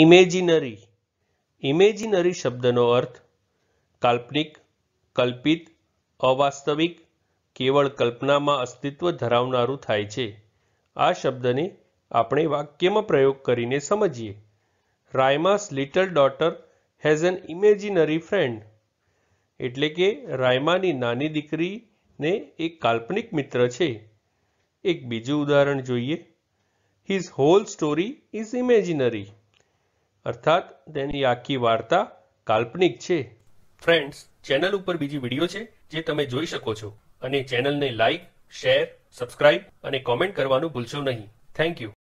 imaginary imaginary શબ્દનો અર્થ કાલ્પનિક કલ્પિત અવાસ્તવિક કેવળ કલ્પનામાં અસ્તિત્વ ધરાવનારું થાય છે આ શબ્દને આપણે વાક્યમાં પ્રયોગ કરીને સમજીએ Raima's little daughter has an imaginary friend એટલે કે રાયમાની નાની દીકરીને એક કાલ્પનિક મિત્ર છે એક બીજું ઉદાહરણ જોઈએ his whole story is imaginary અર્થાત તેની આખી વાર્તા કાલ્પનિક છે ફ્રેન્ડ્સ ચેનલ ઉપર બીજી વિડીયો છે જે તમે જોઈ શકો છો અને ચેનલને લાઈક શેર સબસ્ક્રાઇબ અને કોમેન્ટ કરવાનું ભૂલશો નહીં થેન્ક યુ